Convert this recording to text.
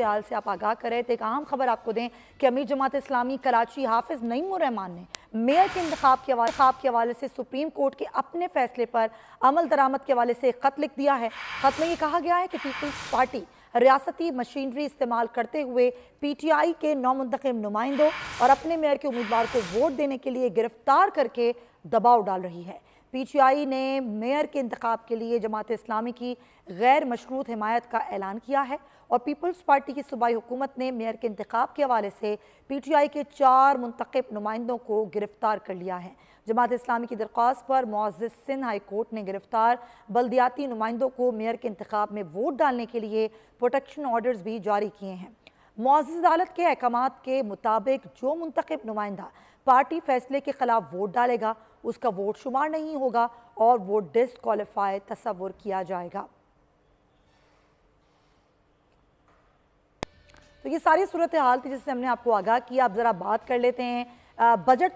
हाल से आप आगाह कर रहे थे एक अहम खबर आपको दें कि अमीर जमात इस्लामी कराची हाफिज नईमान ने मेयर के इंतब के खाब के हवाले से सुप्रीम कोर्ट के अपने फैसले पर अमल दरामद के हवाले से खत लिख दिया है खत में ये कहा गया है कि पीपल्स पार्टी रियासती मशीनरी इस्तेमाल करते हुए पी टी आई के नौमंतखब नुमाइंदों और अपने मेयर के उम्मीदवार को वोट देने के लिए गिरफ्तार करके दबाव डाल रही है पी टी आई ने मेयर के इंतखब के लिए जमात इस्लामी की गैर मशरूत हमायत का ऐलान किया है और पीपल्स पार्टी की सूबाई हुकूमत ने मेयर के इंतखब के हवाले से पी टी आई के चार मंतखब नुमाइंदों को गिरफ्तार कर लिया है जमात इस्लामी की दरख्वास्त पर मोज़ सिंध हाई कोर्ट ने गिरफ्तार बल्दियाती नुमाइंदों को मेयर के इंतखब में वोट डालने के लिए प्रोटेक्शन ऑर्डर्स भी जारी किए हैं मोज़ अदालत के अहकाम के मुताबिक जो मुंतब नुमाइंदा पार्टी फैसले के खिलाफ वोट डालेगा उसका वोट शुमार नहीं होगा और वोट डिसकॉलीफाई तस्वुर किया जाएगा तो ये सारी सूरत हाल थी जिससे हमने आपको आगाह किया आप ज़रा बात कर लेते हैं बजट